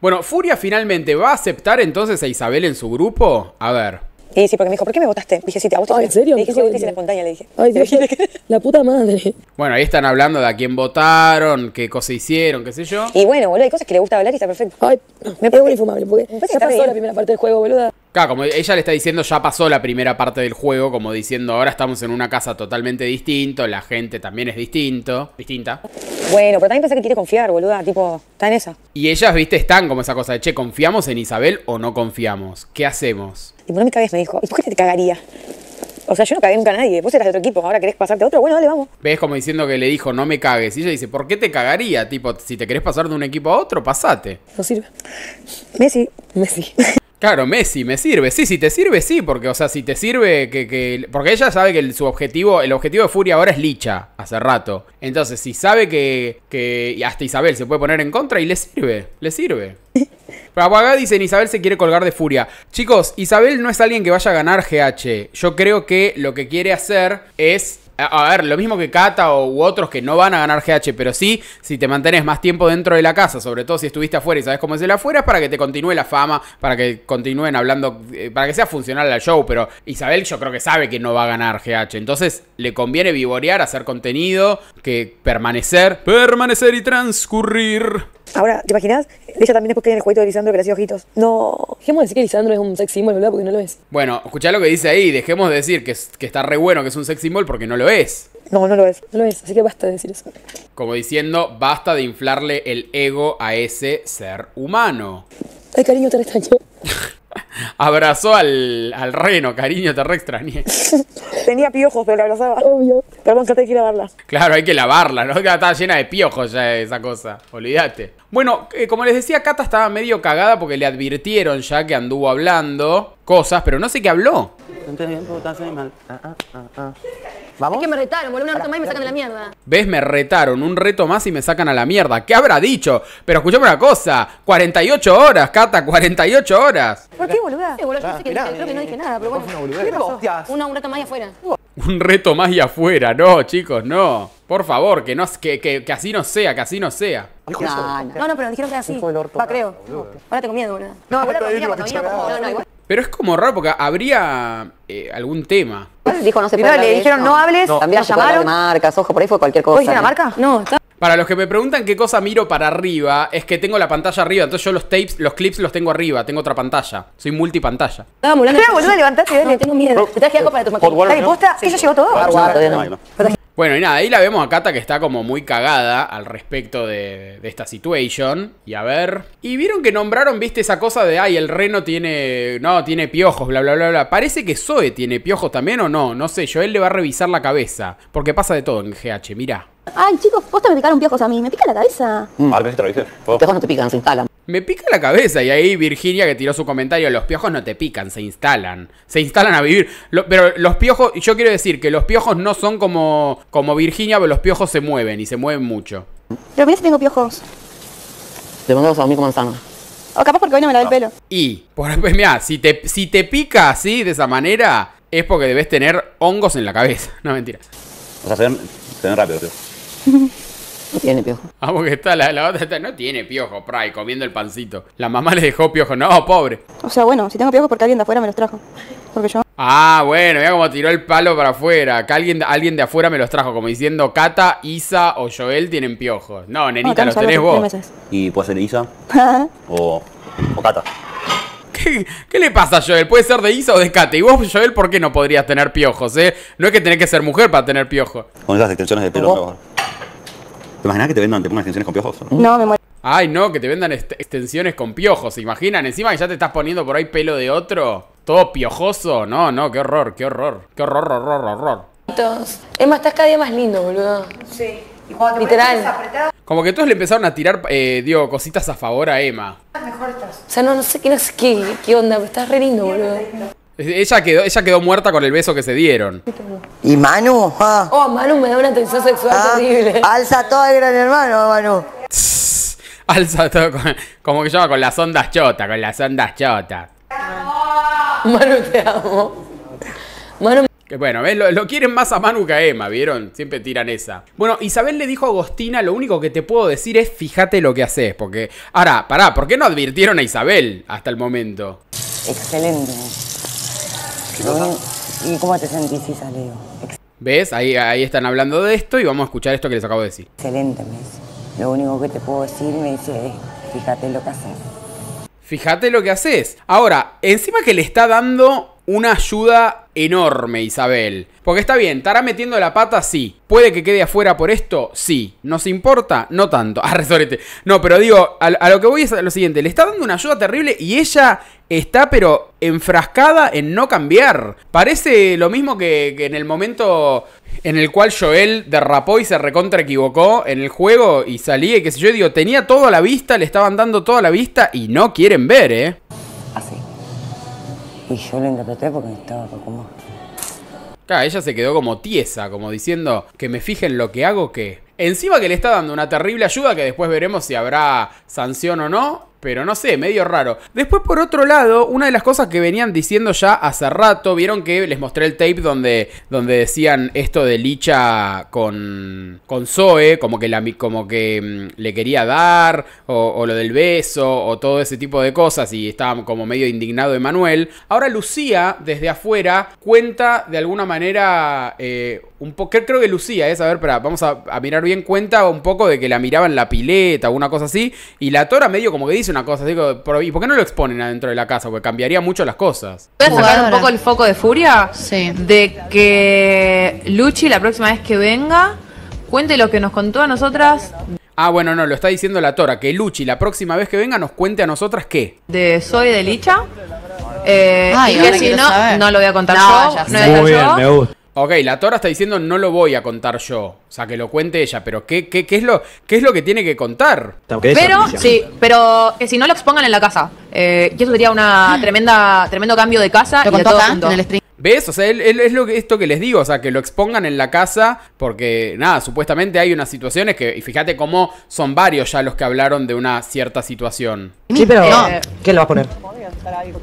Bueno, Furia finalmente va a aceptar entonces a Isabel en su grupo. A ver. Sí, sí, porque me dijo, ¿por qué me votaste? Dije, sí, te, votaste. vos te ¿en serio? Le dije, sí, en la espontánea, le dije. Ay, [laughs] la puta madre. Bueno, ahí están hablando de a quién votaron, qué cosa hicieron, qué sé yo. Y bueno, boludo, hay cosas que le gusta hablar y está perfecto. Ay, me pongo un infumable, porque ya pasó la primera parte del juego, boluda. Claro, como ella le está diciendo, ya pasó la primera parte del juego, como diciendo, ahora estamos en una casa totalmente distinto, la gente también es distinto, distinta. Bueno, pero también pensé que quiere confiar, boluda, tipo, está en esa. Y ellas, viste, están como esa cosa de, che, ¿confiamos en Isabel o no confiamos? ¿Qué hacemos? Y por no me cagues, me dijo, ¿y por qué te cagaría? O sea, yo no cagué nunca a nadie, vos eras de otro equipo, ahora querés pasarte a otro, bueno, dale, vamos. Ves como diciendo que le dijo, no me cagues, y ella dice, ¿por qué te cagaría? Tipo, si te querés pasar de un equipo a otro, pasate. No sirve. Messi, Messi. Claro, Messi, me sirve. Sí, si te sirve, sí, porque, o sea, si te sirve que. que porque ella sabe que su objetivo, el objetivo de Furia ahora es Licha, hace rato. Entonces, si sabe que, que hasta Isabel se puede poner en contra y le sirve, le sirve. [laughs] Pero acá dicen Isabel se quiere colgar de Furia. Chicos, Isabel no es alguien que vaya a ganar GH. Yo creo que lo que quiere hacer es a ver, lo mismo que Kata o, u otros que no van a ganar GH, pero sí, si te mantienes más tiempo dentro de la casa, sobre todo si estuviste afuera y sabes cómo es el afuera, es para que te continúe la fama, para que continúen hablando, eh, para que sea funcional la show, pero Isabel yo creo que sabe que no va a ganar GH, entonces le conviene vivorear, hacer contenido, que permanecer, permanecer y transcurrir. Ahora, ¿te imaginas? Ella también después cae en el jueguito de Lisandro que le hacía ojitos. No. Dejemos de decir que Lisandro es un sex symbol, ¿verdad? Porque no lo es. Bueno, escuchá lo que dice ahí. Dejemos de decir que, que está re bueno que es un sex symbol porque no lo es. No, no lo es. No lo es, así que basta de decir eso. Como diciendo, basta de inflarle el ego a ese ser humano. Ay, cariño, te extraño. [laughs] Abrazó al, al reno, cariño, te re extrañé. [laughs] Tenía piojos, pero la abrazaba. Obvio. Perdón, que hay que lavarla. Claro, hay que lavarla, ¿no? Estaba llena de piojos ya esa cosa. Olvídate. Bueno, eh, como les decía, Cata estaba medio cagada porque le advirtieron ya que anduvo hablando cosas, pero no sé qué habló. No tenés bien, ahí mal. Ah, ah, ah, ¿Vamos? Es que me retaron, boludo, Un reto más y me sacan a la mierda. ¿Ves? Me retaron un reto más y me sacan a la mierda. ¿Qué habrá dicho? Pero escuchame una cosa. 48 horas, Cata, 48 horas. ¿Por qué, boluda? boludo, yo ah, creo que no dije eh, nada, pero bueno. ¿Qué pasó? un reto más y afuera. Un reto más y afuera, no, chicos, no. Por favor, que, no, que, así no sea, que así no sea. No, no, no, pero dijeron que era así. Va, creo. Ahora tengo miedo, boludo. No, ahora cuando vino, no, no, igual. Pero es como raro porque habría eh, algún tema. Dijo no se puede le dijeron no, hables, También llamaron. se marcas, ojo, por ahí fue cualquier cosa. ¿Vos la marca? No, está- Para los que me preguntan qué cosa miro para arriba, es que tengo la pantalla arriba, entonces yo los tapes, los clips los tengo arriba, tengo otra pantalla. Soy multipantalla. estaba volando. mira, boluda, levantate, dale. No, tengo miedo. Te traje copa para tu maquillaje. Dale, ¿eso llegó todo? no. Bueno, y nada, ahí la vemos a Kata que está como muy cagada al respecto de, esta situación. Y a ver. Y vieron que nombraron, viste, esa cosa de ay, el reno tiene. No, tiene piojos, bla bla bla bla. Parece que Zoe tiene piojos también o no. No sé, Joel le va a revisar la cabeza. Porque pasa de todo en GH, mirá. Ay, chicos, te me picaron piojos a mí, me pica la cabeza. Mm. a si te no te pican, se instalan. Me pica la cabeza. Y ahí Virginia que tiró su comentario, los piojos no te pican, se instalan. Se instalan a vivir. pero los piojos, yo quiero decir que los piojos no son como, como Virginia, pero los piojos se mueven y se mueven mucho. Pero mira si tengo piojos. Te mandamos a mí como manzana. O capaz porque hoy no me lavé el ah. pelo. Y, [laughs] pues mira, si te, si te pica así, de esa manera, es porque debes tener hongos en la cabeza. [laughs] No, mentiras O sea, se ven, se ven rápido, tío. [laughs] No tiene piojo. Ah, porque está la, la otra, no tiene piojo, Pry, comiendo el pancito. La mamá le dejó piojo, no, pobre. O sea, bueno, si tengo piojo porque alguien de afuera me los trajo. Porque yo... Ah, bueno, mira cómo tiró el palo para afuera. Que alguien, alguien de afuera me los trajo, como diciendo Cata, Isa o Joel tienen piojos. No, nenita, los tenés vos. ¿Y puede ser Isa? [laughs] o, o Cata. ¿Qué, le pasa a Joel? Puede ser de Isa o de Cata. Y vos, Joel, ¿por qué no podrías tener piojos, eh? No es que tenés que ser mujer para tener piojos. Con esas extensiones de pelo, ¿Te imaginas que te vendan, te pongan extensiones con piojos? No, me muero. Ay, no, que te vendan extensiones con piojos, ¿se imaginan? Encima ya te estás poniendo por ahí pelo de otro, todo piojoso. No, no, qué horror, qué horror, qué horror, horror, horror. Emma estás cada día más lindo, boludo. Sí. Literal. Como que todos le empezaron a tirar, eh, digo, cositas a favor a Emma. Mejor estás. O sea, no, no sé, no sé qué, qué onda, pero estás re lindo, boludo. Ella quedó, quedó muerta con el beso que se dieron. ¿Y Manu? Ah. Oh, Manu me da una tensión sexual ah, terrible. Alza todo el gran hermano, Manu. alza todo, como que llama, con las ondas chota, con las ondas chota. Manu, te amo. Manu... Que bueno, Lo, lo, quieren más a Manu que a Emma, ¿vieron? Siempre tiran esa. Bueno, Isabel le dijo a Agostina, lo único que te puedo decir es fíjate lo que haces, porque... Ahora, pará, ¿por qué no advirtieron a Isabel hasta el momento? Excelente. ¿Y cómo te sentís, Isabel? ¿Ves? Ahí, ahí están hablando de esto y vamos a escuchar esto que les acabo de decir. Excelente, Mes. Lo único que te puedo decir, me dice, es, fíjate lo que haces. Fíjate lo que haces. Ahora, encima que le está dando una ayuda enorme, Isabel. Porque está bien, estará metiendo la pata, sí. ¿Puede que quede afuera por esto? Sí. ¿Nos importa? No tanto. Ah, [laughs] resorete. No, pero digo, a, lo que voy es lo siguiente. Le está dando una ayuda terrible y ella está pero enfrascada en no cambiar. Parece lo mismo que, en el momento en el cual Joel derrapó y se recontra equivocó en el juego y salí. y qué yo, digo, tenía toda la vista, le estaban dando toda la vista y no quieren ver, ¿eh? Así. Y yo le interpreté porque estaba como... Claro, ella se quedó como tiesa, como diciendo que me fijen lo que hago, que... Encima que le está dando una terrible ayuda que después veremos si habrá sanción o no. Pero no sé, medio raro. Después, por otro lado, una de las cosas que venían diciendo ya hace rato, vieron que les mostré el tape donde, donde decían esto de Licha con, con Zoe, como que, la, como que mm, le quería dar, o, lo del beso, o todo ese tipo de cosas, y estaba como medio indignado Manuel. Ahora Lucía, desde afuera, cuenta de alguna manera eh, un poco, creo que Lucía es, ¿eh? a ver, para, vamos a, mirar bien, cuenta un poco de que la miraban la pileta, una cosa así, y la tora medio como que dice, una cosa, digo, ¿y por qué no lo exponen adentro de la casa? Porque cambiaría mucho las cosas. ¿Puedes sacar un poco el foco de furia? Sí. De que Luchi, la próxima vez que venga, cuente lo que nos contó a nosotras. Ah, bueno, no, lo está diciendo la Tora, que Luchi, la próxima vez que venga, nos cuente a nosotras qué. De Soy de Licha. Eh, y que si no, no lo voy a contar yo. No Bien, me gusta. Ok, la Tora está diciendo no lo voy a contar yo. O sea, que lo cuente ella, pero ¿qué, qué, qué es, lo, qué es lo que tiene que contar? Pero, sí, pero que si no lo expongan en la casa. Eh, eso sería una [gasps] tremenda, tremendo cambio de casa. en el stream. ¿Ves? O sea, él, es lo que, esto que les digo, o sea, que lo expongan en la casa, porque nada, supuestamente hay unas situaciones que, y fíjate cómo son varios ya los que hablaron de una cierta situación. Sí, pero ¿qué le vas a poner?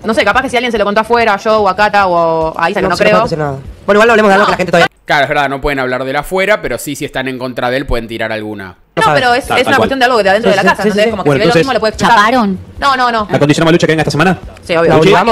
No sé, capaz que si alguien se lo contó afuera, yo o a Cata o a Isa, no, no, creo. Bueno, igual lo hablemos de algo que la gente todavía... Claro, es verdad, no pueden hablar de la afuera, pero sí, si están en contra de él, pueden tirar alguna. No, pero es, es una cuestión de algo de adentro de la casa, sí, sí, como que bueno, si lo le puede ¿Chaparon? No, no, no. ¿La condición Lucha que venga esta semana? Sí, obvio. ¿La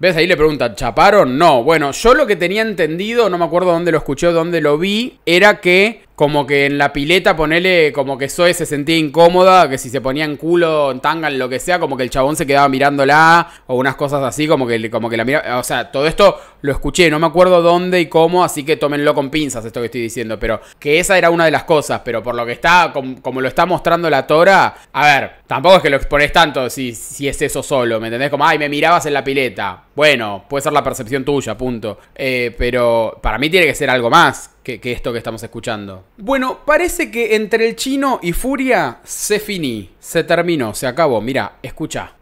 ¿Ves? Ahí le preguntan, ¿chaparon? No. Bueno, yo lo que tenía entendido, no me acuerdo dónde lo escuché o dónde lo vi, era que como que en la pileta, ponele, como que Zoe se sentía incómoda, que si se ponía en culo, en tanga, en lo que sea, como que el chabón se quedaba mirándola, o unas cosas así, como que, como que la miraba. O sea, todo esto lo escuché, no me acuerdo dónde y cómo, así que tómenlo con pinzas esto que estoy diciendo, pero que esa era una de las cosas, pero por lo que está, como, lo está mostrando la Tora, a ver, tampoco es que lo expones tanto si, si es eso solo, ¿me entendés? Como, ay, me mirabas en la pileta. Bueno, puede ser la percepción tuya, punto. Eh, pero para mí tiene que ser algo más que, esto que estamos escuchando. Bueno, parece que entre el chino y Furia se finí, se terminó, se acabó. Mira, escucha.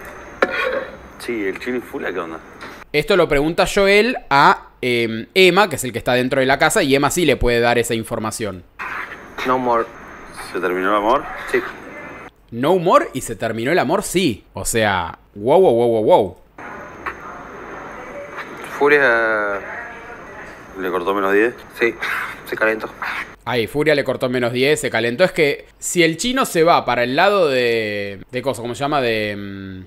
Sí, el chino y Furia, ¿qué onda? Esto lo pregunta Joel a em, Emma, que es el que está dentro de la casa, y Emma sí le puede dar esa información. No more. ¿Se terminó el amor? Sí. No more y se terminó el amor, sí. O sea, wow, wow, wow, wow, wow. Furia ¿Le cortó menos 10? Sí, se calentó. Ahí, Furia le cortó menos 10, se calentó. Es que si el chino se va para el lado de. de cosa, ¿cómo se llama? De. Mm,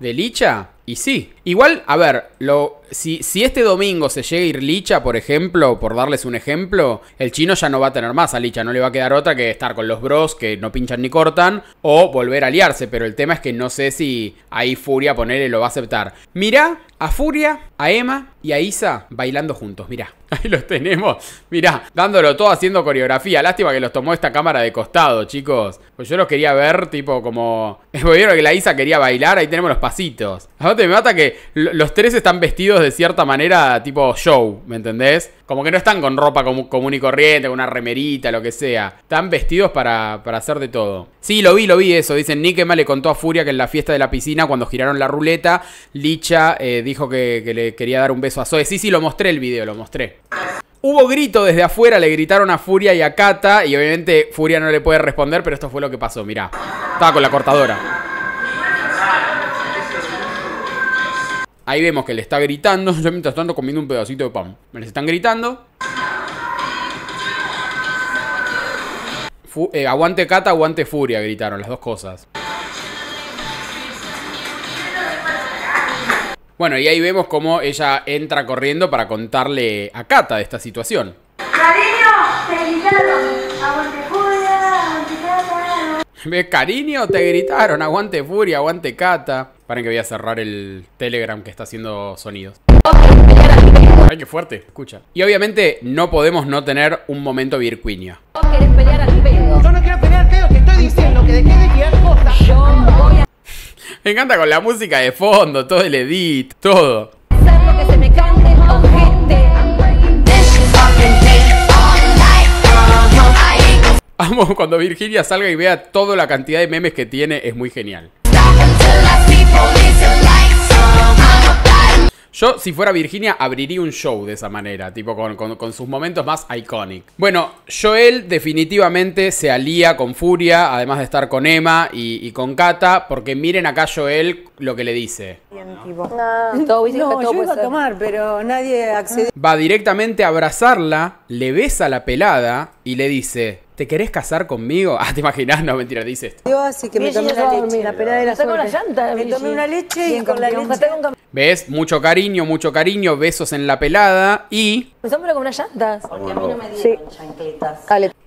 de Licha. Y sí, igual, a ver, lo, si, si este domingo se llega a ir Licha, por ejemplo, por darles un ejemplo, el chino ya no va a tener más a Licha, no le va a quedar otra que estar con los bros que no pinchan ni cortan o volver a aliarse, pero el tema es que no sé si ahí Furia, ponerle lo va a aceptar. Mirá a Furia, a Emma y a Isa bailando juntos, mirá. [laughs] Ahí los tenemos, mirá, dándolo todo haciendo coreografía. Lástima que los tomó esta cámara de costado, chicos. Pues yo los quería ver, tipo, como... [laughs] Vieron que la Isa quería bailar, ahí tenemos los pasitos me mata que los tres están vestidos de cierta manera tipo show, ¿me entendés? Como que no están con ropa común y corriente, con una remerita, lo que sea. Están vestidos para, hacer de todo. Sí, lo vi, lo vi eso. Dicen, Nikema le contó a Furia que en la fiesta de la piscina, cuando giraron la ruleta, Licha eh, dijo que, le quería dar un beso a Zoe. Sí, sí, lo mostré el video, lo mostré. Hubo grito desde afuera, le gritaron a Furia y a Kata, y obviamente Furia no le puede responder, pero esto fue lo que pasó, mirá. Estaba con la cortadora. Ahí vemos que le está gritando. [laughs] Yo mientras tanto comiendo un pedacito de pan. Me les están gritando. Eh, aguante cata, aguante furia, gritaron las dos cosas. Bueno, y ahí vemos como ella entra corriendo para contarle a Cata de esta situación. Cariño, te gritaron, aguante furia, aguante cata. Cariño, te gritaron, aguante furia, aguante cata. Paren que voy a cerrar el Telegram que está haciendo sonidos. Ay, qué fuerte, escucha. Y obviamente no podemos no tener un momento virquinio Me encanta con la música de fondo, todo el edit, todo. vamos Amo cuando Virginia salga y vea toda la cantidad de memes que tiene, es muy genial. Yo, si fuera Virginia, abriría un show de esa manera, tipo con, sus momentos más icónicos. Bueno, Joel definitivamente se alía con Furia, además de estar con Emma y, con Kata, porque miren acá Joel lo que le dice. pero nadie Va directamente a abrazarla, le besa la pelada y le dice, ¿Te querés casar conmigo? [laughs] Ah, te imaginas, no, mentira, dices. Yo así que me tomé una leche. La pera de la llanta. Me tomé una leche y con la leche. ¿Ves? Mucho cariño, mucho cariño, besos en la pelada y... Pensámoslo con unas llantas. Porque a mí no me dieron chancletas.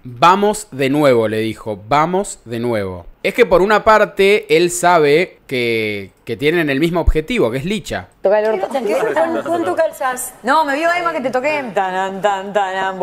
Vamos de nuevo, le dijo. Vamos de nuevo. Es que por una parte él sabe que, que tienen el mismo objetivo, que es Licha. Toca el orto. calzas? No, me vio Emma que te toqué. Tan, tan, tan, tan,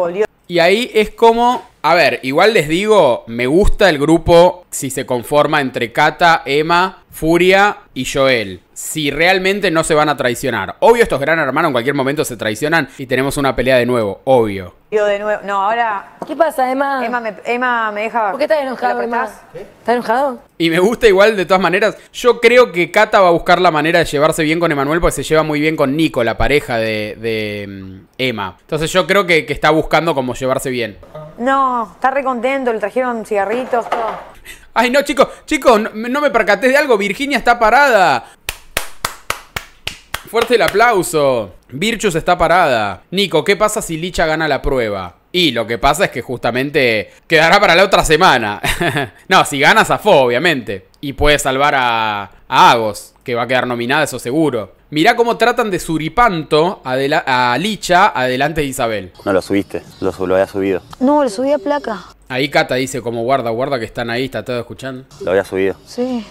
Y ahí es como a ver, igual les digo, me gusta el grupo si se conforma entre Kata, Emma, Furia y Joel. Si realmente no se van a traicionar. Obvio, estos gran hermanos en cualquier momento se traicionan y tenemos una pelea de nuevo, obvio. Yo de nuevo. No, ahora. ¿Qué pasa, Emma? Emma me, deja. ¿Por qué estás enojado, Emma? ¿Estás enojado? Y me gusta igual, de todas maneras. Yo creo que Kata va a buscar la manera de llevarse bien con Emanuel porque se lleva muy bien con Nico, la pareja de, mm, Emma. Entonces yo creo que, que está buscando como llevarse bien. No, está re contento, le trajeron cigarritos, todo. Ay, no, chicos, chicos, no, me percaté de algo. Virginia está parada. Fuerte el aplauso. Virtus está parada. Nico, ¿qué pasa si Licha gana la prueba? Y lo que pasa es que justamente quedará para la otra semana. [laughs] no, si ganas a obviamente. Y puede salvar a, a Agos que va a quedar nominada, eso seguro. Mirá cómo tratan de suripanto a, Licha adelante de Isabel. No lo subiste, lo, había subido. No, lo subí a placa. Ahí Cata dice como guarda, guarda que están ahí, está todo escuchando. Lo había subido. Sí,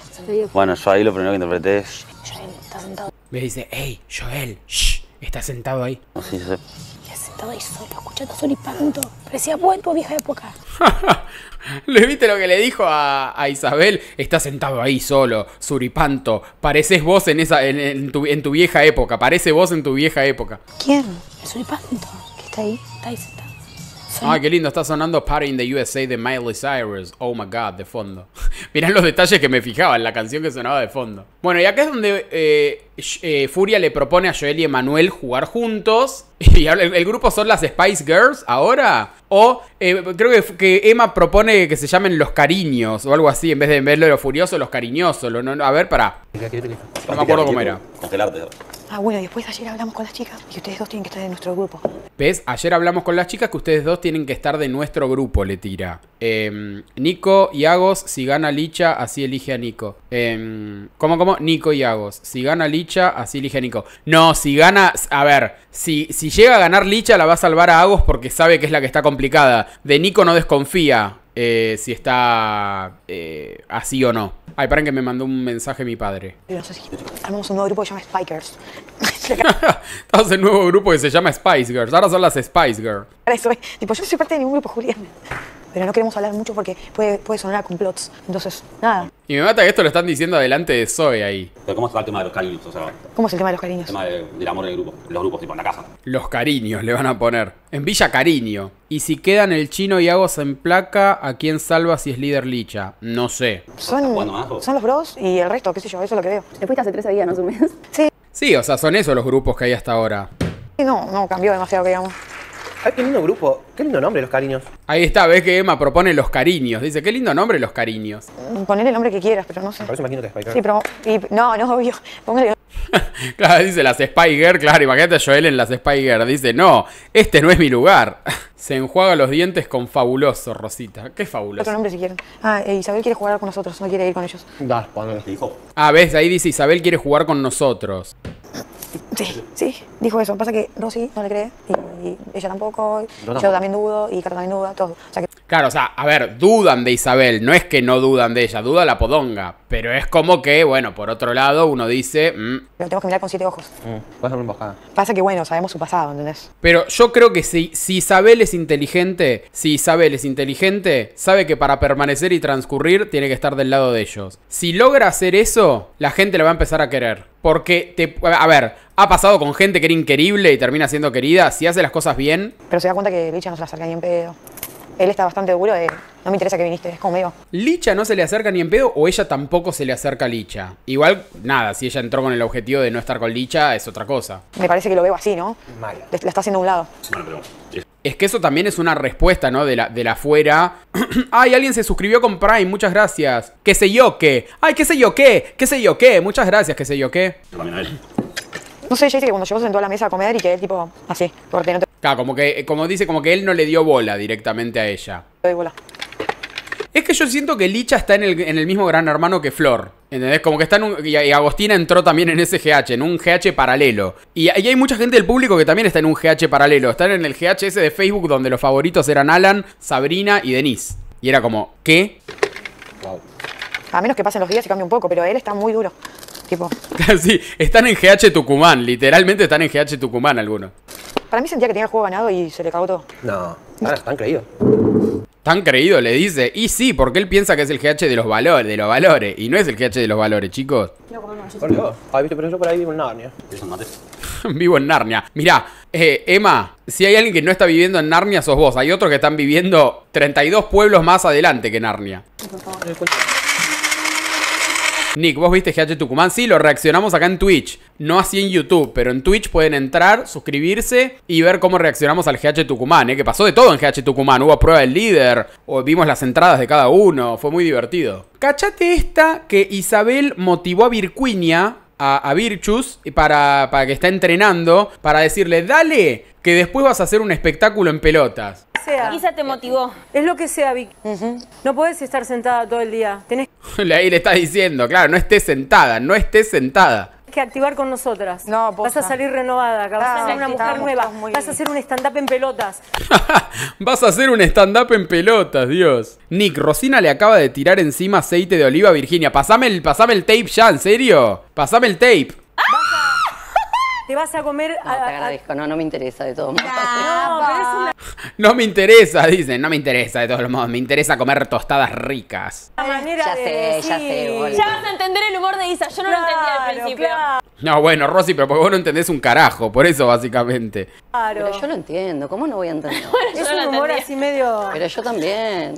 Bueno, yo ahí lo primero que interpreté es... Joel, está sentado. Me dice, hey, Joel, shh, está sentado ahí. Sí, sí. sentado ahí solo, escuchando suripanto. Parecía buen tu vieja época. [laughs] [laughs] ¿Le viste lo que le dijo a, Isabel? Está sentado ahí solo, suripanto. Pareces vos en, esa, en, tu, en tu vieja época. Parece vos en tu vieja época. ¿Quién? El suripanto. Que está ahí. Está ahí sentado. Ah, qué lindo, está sonando Party in the USA de Miley Cyrus. Oh my god, de fondo. [laughs] Mirá los detalles que me fijaba en la canción que sonaba de fondo. Bueno, y acá es donde eh, eh, Furia le propone a Joel y Emanuel jugar juntos. [laughs] Y el, grupo son las Spice Girls ahora. O eh, creo que, que, Emma propone que se llamen los cariños o algo así. En vez de verlo los Furiosos, los cariñosos. a ver, para No me acuerdo cómo era. Congelarte. Ah, bueno, después ayer hablamos con las chicas y ustedes dos tienen que estar de nuestro grupo. ¿Ves? Ayer hablamos con las chicas que ustedes dos tienen que estar de nuestro grupo, le tira. Em, Nico y Agos, si gana Licha, así elige a Nico. Em, ¿Cómo, cómo? Nico y Agos. Si gana Licha, así elige a Nico. No, si gana. A ver, si, si llega a ganar Licha, la va a salvar a Agos porque sabe que es la que está complicada. De Nico no desconfía. Eh, si está eh, así o no. Ay, paren que me mandó un mensaje mi padre. No [laughs] sé un nuevo grupo que se llama Spikers. [laughs] Estamos en un nuevo grupo que se llama Spice Girls. Ahora son las Spice Girls. eso tipo, yo no soy parte de ningún grupo, Julián pero no queremos hablar mucho porque puede, puede sonar a complots. Entonces, nada. Y me mata que esto lo están diciendo adelante de Zoe ahí. Pero ¿cómo está el tema de los cariños? O sea, ¿Cómo es el tema de los cariños? El tema del amor en el grupo, los grupos tipo en la casa. Los cariños le van a poner. En Villa Cariño. Y si quedan el chino y Agos en placa, ¿a quién salva si es líder Licha? No sé. Son, son los bros y el resto, qué sé yo, eso es lo que veo. Después de hace 13 días, ¿no? Un mes. Sí. Sí, o sea, son esos los grupos que hay hasta ahora. No, no cambió demasiado, digamos. Ay, qué lindo grupo. Qué lindo nombre, Los Cariños. Ahí está, ves que Emma propone Los Cariños. Dice, qué lindo nombre, Los Cariños. Poner el nombre que quieras, pero no sé. Me parece imagino que es Sí, pero... Y, no, no, obvio. Póngale [laughs] claro, dice las Spiger, claro, imagínate a Joel en las Spiger. Dice, no, este no es mi lugar. [laughs] Se enjuaga los dientes con fabuloso, Rosita. Qué fabuloso. Otro nombre si quieren. Ah, eh, Isabel quiere jugar con nosotros, no quiere ir con ellos. les Dijo. Ah, ves, ahí dice Isabel quiere jugar con nosotros. Sí, sí, dijo eso. Pasa que Rosy no le cree, y, ella tampoco, yo también dudo, y Carla también duda, todo. Claro, o sea, a ver, dudan de Isabel, no es que no dudan de ella, duda la podonga, pero es como que, bueno, por otro lado, uno dice, mm, lo tenemos que mirar con siete ojos. Mm, Pasa que, bueno, sabemos su pasado, ¿entendés? Pero yo creo que si, Isabel es inteligente, si Isabel es inteligente, sabe que para permanecer y transcurrir tiene que estar del lado de ellos. Si logra hacer eso, la gente la va a empezar a querer. Porque, te, a ver, ha pasado con gente que era increíble y termina siendo querida. Si hace las cosas bien. Pero se da cuenta que Bicha no se la saca ni en pedo él está bastante duro de eh, no me interesa que viniste, es como Licha no se le acerca ni en pedo o ella tampoco se le acerca a Licha. Igual, nada, si ella entró con el objetivo de no estar con Licha, es otra cosa. Me parece que lo veo así, ¿no? Mal. La está haciendo a un lado. Es que eso también es una respuesta, ¿no? De la, de la fuera. [clears throat] Ay, alguien se suscribió con Prime, muchas gracias. ¿Qué sé yo qué? Ay, qué sé yo qué? ¿Qué sé yo qué? Muchas gracias, qué sé yo qué. No sé, ya dice que cuando llegó se sentó a la mesa a comer y que él tipo así, porque no te Claro, como que, como dice, como que él no le dio bola directamente a ella. bola. Es que yo siento que Licha está en el, mismo gran hermano que Flor. ¿Entendés? Como que está en un. Y Agostina entró también en ese GH, en un GH paralelo. Y, ahí hay mucha gente del público que también está en un GH paralelo. Están en el GH ese de Facebook donde los favoritos eran Alan, Sabrina y Denise. Y era como, ¿qué? A menos que pasen los días y cambie un poco, pero él está muy duro. [laughs] sí, están en GH Tucumán, literalmente están en GH Tucumán algunos. Para mí sentía que tenía el juego ganado y se le cagó todo. No, están creídos. Tan creído, le dice. Y sí, porque él piensa que es el GH de los valores, de los valores. Y no es el GH de los valores, chicos. por ahí vivo en Narnia. [laughs] vivo en Narnia. Mirá, eh, Emma, si hay alguien que no está viviendo en Narnia, sos vos. Hay otros que están viviendo 32 pueblos más adelante que Narnia. Por Nick, vos viste GH Tucumán, sí, lo reaccionamos acá en Twitch, no así en YouTube, pero en Twitch pueden entrar, suscribirse y ver cómo reaccionamos al GH Tucumán, ¿eh? que pasó de todo en GH Tucumán, hubo prueba del líder, o vimos las entradas de cada uno, fue muy divertido. Cachate esta que Isabel motivó a Vircuinia a, a Virtus para, que está entrenando, para decirle, dale, que después vas a hacer un espectáculo en pelotas. Quizá te motivó. Es lo que sea, Vic. No puedes estar sentada todo el día. Tenés... [laughs] Ahí le está diciendo, claro, no estés sentada, no estés sentada que activar con nosotras. No, Vas a salir renovada, ah, vas a ser una mujer nueva, vas a hacer un stand-up en pelotas. [laughs] vas a hacer un stand-up en pelotas, Dios. Nick, Rosina le acaba de tirar encima aceite de oliva a Virginia. el, pasame el tape ya, ¿en serio? Pasame el tape te vas a comer... No, a, te agradezco, no, no me interesa de todos modos. No, me interesa, dicen, no me interesa de todos modos, me interesa comer tostadas ricas. La manera ya sé, ya sé. Boludo. Ya vas a entender el humor de Isa, yo no lo entendía al principio. No, bueno, Rosy, pero porque vos no entendés un carajo, por eso básicamente. Claro. Pero yo lo entiendo, ¿cómo no voy a entender? [laughs] es un humor así medio... Pero yo también.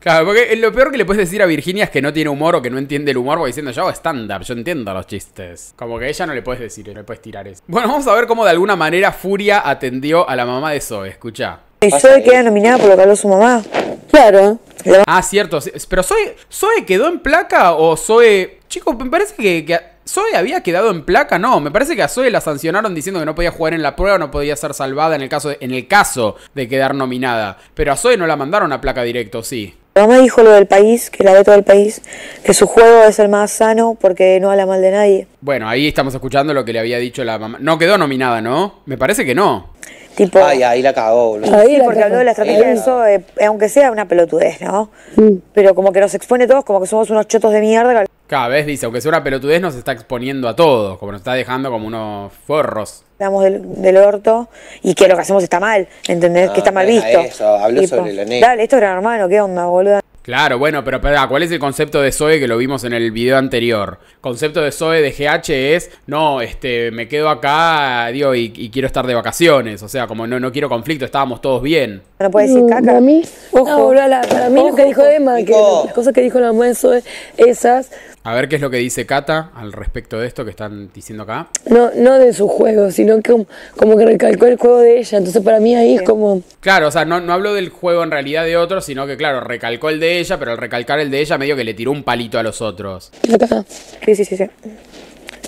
Claro, porque lo peor que le puedes decir a Virginia es que no tiene humor o que no entiende el humor, porque diciendo yo hago stand yo entiendo los chistes. Como que ella no le puedes decir, no le puedes tirar eso. Bueno, vamos a ver cómo de alguna manera Furia atendió a la mamá de Zoe, escucha. Zoe queda nominada por lo que habló su mamá. Claro. Ah, cierto. Pero Zoe, Zoe quedó en placa o Zoe. Chico, me parece que, Zoe había quedado en placa, no. Me parece que a Zoe la sancionaron diciendo que no podía jugar en la prueba, no podía ser salvada en el caso en el caso de quedar nominada. Pero a Zoe no la mandaron a placa directo, sí. La mamá dijo lo del país, que la de todo el país, que su juego es el más sano porque no habla mal de nadie. Bueno, ahí estamos escuchando lo que le había dicho la mamá. No quedó nominada, ¿no? Me parece que no. Tipo, Ay, ahí la cagó, boludo. porque habló de la estrategia de eso, eh, aunque sea una pelotudez, ¿no? Mm. Pero como que nos expone todos, como que somos unos chotos de mierda. Cada vez dice, aunque sea una pelotudez, nos está exponiendo a todos, como nos está dejando como unos forros. Hablamos del, del orto y que lo que hacemos está mal, ¿entendés? que ah, está mal visto. habló sobre lo negro. Dale, esto era hermano, ¿qué onda, boludo? Claro, bueno, pero, ¿cuál es el concepto de Zoe que lo vimos en el video anterior? Concepto de Zoe de GH es, no, este, me quedo acá, digo, y, quiero estar de vacaciones, o sea, como no, no quiero conflicto, estábamos todos bien. No puede decir caca. Para mí, ojo, para mí lo que dijo Emma, que las cosas que dijo la mamá de Zoe, esas, a ver qué es lo que dice Cata al respecto de esto que están diciendo acá. No, no de su juego, sino que como que recalcó el juego de ella. Entonces para mí ahí es como... Claro, o sea, no, no hablo del juego en realidad de otros, sino que claro, recalcó el de ella, pero al recalcar el de ella medio que le tiró un palito a los otros. Sí, sí, sí, sí.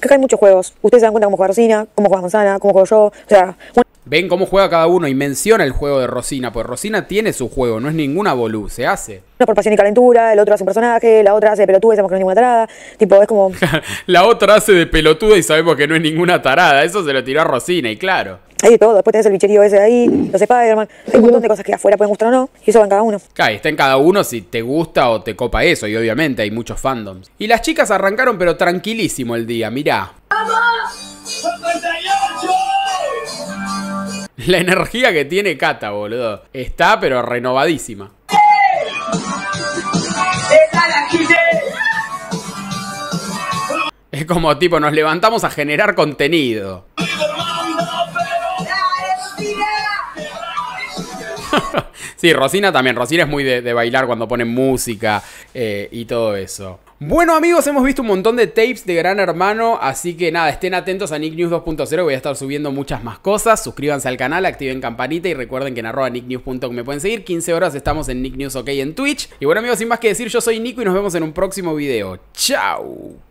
que hay muchos juegos. Ustedes se dan cuenta cómo juega Rosina, cómo juega Manzana, cómo juego yo. O sea, ven cómo juega cada uno y menciona el juego de Rosina, pues Rosina tiene su juego, no es ninguna bolú, se hace. Uno por pasión y calentura, el otro hace un personaje, la otra hace de pelotuda y sabemos que no es ninguna tarada. Tipo, es como. [laughs] la otra hace de pelotuda y sabemos que no es ninguna tarada. Eso se lo tiró a Rosina, y claro. Ahí todo, después tenés el bicherío ese ahí, los Spider-Man, hay un montón de cosas que afuera pueden gustar o no, y eso va en cada uno. Claro, está en cada uno si te gusta o te copa eso, y obviamente hay muchos fandoms. Y las chicas arrancaron pero tranquilísimo el día, mirá. La energía que tiene Cata, boludo. Está pero renovadísima. Es como tipo, nos levantamos a generar contenido. [laughs] sí, Rosina también. Rosina es muy de, bailar cuando ponen música eh, y todo eso. Bueno amigos, hemos visto un montón de tapes de Gran Hermano, así que nada, estén atentos a NickNews 2.0, voy a estar subiendo muchas más cosas, suscríbanse al canal, activen campanita y recuerden que en arroba nicknews.com me pueden seguir, 15 horas estamos en Nick News OK en Twitch. Y bueno amigos, sin más que decir, yo soy Nico y nos vemos en un próximo video. ¡Chao!